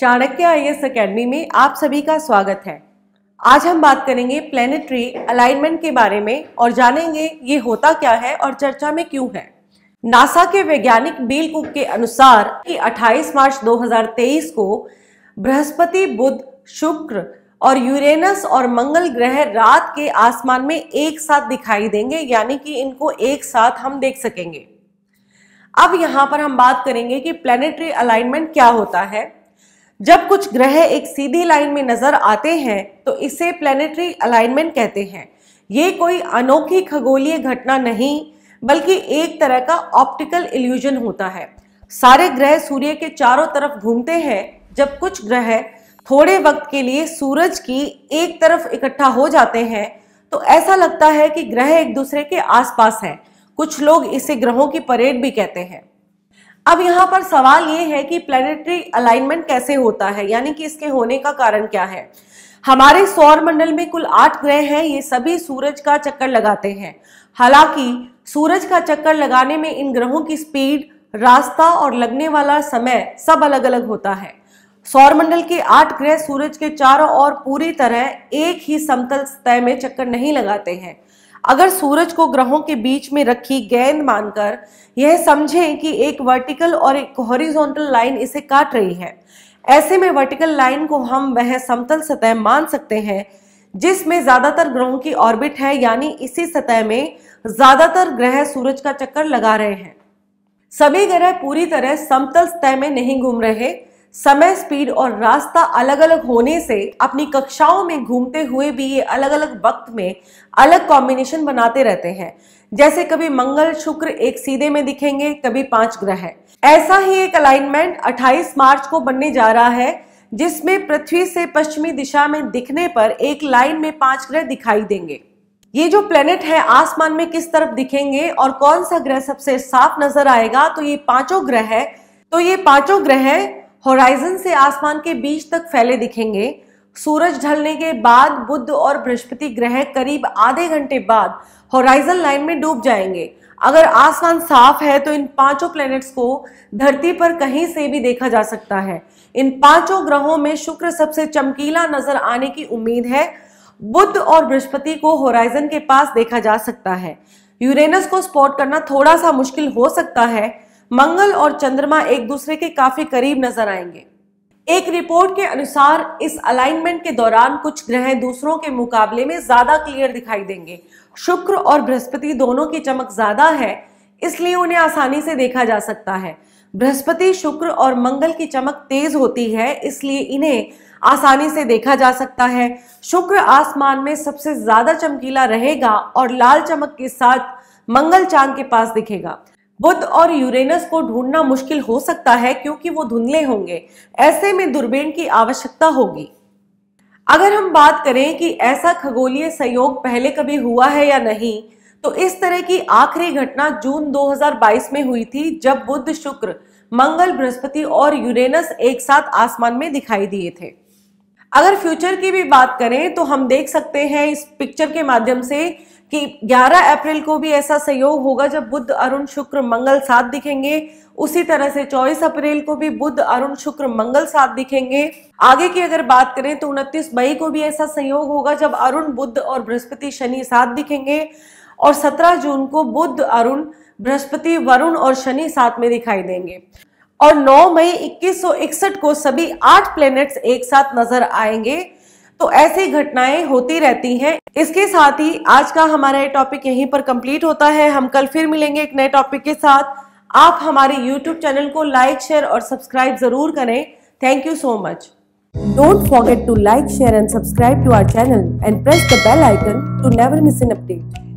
Chanakya I S academy में आप सभी का स्वागत है आज हम बात करेंगे प्लेनेटरी अलाइनमेंट के बारे में और जानेंगे ये होता क्या है और चर्चा में क्यों है नासा के वैज्ञानिक बेल कुक के अनुसार कि 28 मार्च 2023 को बृहस्पति बुध शुक्र और यूरेनस और मंगल ग्रह रात के आसमान में एक साथ दिखाई देंगे यानी कि इनको एक साथ हम देख सकेंगे अब यहाँ पर हम बात करेंगे कि प्लेनेटरी अलाइनमेंट क्या होता है जब कुछ ग्रह एक सीधी लाइन में नजर आते हैं तो इसे प्लेनेटरी अलाइनमेंट कहते हैं ये कोई अनोखी खगोलीय घटना नहीं बल्कि एक तरह का ऑप्टिकल इल्यूजन होता है सारे ग्रह सूर्य के चारों तरफ घूमते हैं जब कुछ ग्रह थोड़े वक्त के लिए सूरज की एक तरफ इकट्ठा हो जाते हैं तो ऐसा लगता है कि ग्रह एक दूसरे के आसपास हैं कुछ लोग इसे ग्रहों की परेड भी कहते हैं अब यहाँ पर सवाल ये है कि प्लेनेटरी अलाइनमेंट कैसे होता है यानी कि इसके होने का कारण क्या है हमारे सौर मंडल में कुल आठ ग्रह हैं ये सभी सूरज का चक्कर लगाते हैं हालांकि सूरज का चक्कर लगाने में इन ग्रहों की स्पीड रास्ता और लगने वाला समय सब अलग अलग होता है सौर मंडल के आठ ग्रह सूरज के चारों ओर पूरी तरह एक ही समतल सतह में चक्कर नहीं लगाते हैं अगर सूरज को ग्रहों के बीच में रखी गेंद मानकर यह समझें कि एक वर्टिकल और एक हॉरिजॉन्टल लाइन इसे काट रही है ऐसे में वर्टिकल लाइन को हम वह समतल सतह मान सकते हैं जिसमें ज़्यादातर ग्रहों की ऑर्बिट है यानी इसी सतह में ज़्यादातर ग्रह सूरज का चक्कर लगा रहे हैं सभी ग्रह पूरी तरह समतल सतह में नहीं घूम रहे समय स्पीड और रास्ता अलग अलग होने से अपनी कक्षाओं में घूमते हुए भी ये अलग अलग वक्त में अलग कॉम्बिनेशन बनाते रहते हैं जैसे कभी मंगल शुक्र एक सीधे में दिखेंगे कभी पांच ग्रह ऐसा ही एक अलाइनमेंट 28 मार्च को बनने जा रहा है जिसमें पृथ्वी से पश्चिमी दिशा में दिखने पर एक लाइन में पांच ग्रह दिखाई देंगे ये जो प्लेनेट है आसमान में किस तरफ दिखेंगे और कौन सा ग्रह सबसे साफ नजर आएगा तो ये पांचों ग्रह है तो ये पांचों ग्रह होराइजन से आसमान के बीच तक फैले दिखेंगे सूरज ढलने के बाद बुद्ध और बृहस्पति ग्रह करीब आधे घंटे बाद होराइजन लाइन में डूब जाएंगे अगर आसमान साफ है तो इन पांचों प्लैनेट्स को धरती पर कहीं से भी देखा जा सकता है इन पांचों ग्रहों में शुक्र सबसे चमकीला नजर आने की उम्मीद है बुद्ध और बृहस्पति को होराइजन के पास देखा जा सकता है यूरेनस को स्पॉट करना थोड़ा सा मुश्किल हो सकता है मंगल और चंद्रमा एक दूसरे के काफी करीब नजर आएंगे एक रिपोर्ट के अनुसार इस अलाइनमेंट के दौरान कुछ ग्रह दूसरों के मुकाबले में ज्यादा क्लियर दिखाई देंगे शुक्र और बृहस्पति दोनों की चमक ज्यादा है इसलिए उन्हें आसानी से देखा जा सकता है बृहस्पति शुक्र और मंगल की चमक तेज होती है इसलिए इन्हें आसानी से देखा जा सकता है शुक्र आसमान में सबसे ज्यादा चमकीला रहेगा और लाल चमक के साथ मंगल चांद के पास दिखेगा बुध और यूरेनस को ढूंढना मुश्किल हो सकता है क्योंकि वो धुंधले होंगे ऐसे में दूरबीन की आवश्यकता होगी अगर हम बात करें कि ऐसा खगोलीय सहयोग पहले कभी हुआ है या नहीं तो इस तरह की आखिरी घटना जून 2022 में हुई थी जब बुध शुक्र मंगल बृहस्पति और यूरेनस एक साथ आसमान में दिखाई दिए थे अगर फ्यूचर की भी बात करें तो हम देख सकते हैं इस पिक्चर के माध्यम से कि 11 अप्रैल को भी ऐसा सहयोग होगा जब बुद्ध अरुण शुक्र मंगल साथ दिखेंगे उसी तरह से 24 अप्रैल को भी बुद्ध अरुण शुक्र मंगल साथ दिखेंगे आगे की अगर बात करें तो 29 मई को भी ऐसा सहयोग होगा जब अरुण बुद्ध और बृहस्पति शनि साथ दिखेंगे और 17 जून को बुद्ध अरुण बृहस्पति वरुण और शनि साथ में दिखाई देंगे और 9 मई इक्कीस को सभी आठ प्लैनेट्स एक साथ नजर आएंगे तो ऐसी घटनाएं होती रहती हैं इसके साथ ही आज का हमारा ये टॉपिक यहीं पर कंप्लीट होता है हम कल फिर मिलेंगे एक नए टॉपिक के साथ आप हमारे यूट्यूब चैनल को लाइक शेयर और सब्सक्राइब जरूर करें thank you so much don't forget to like share and subscribe to our channel and press the bell icon to never miss an update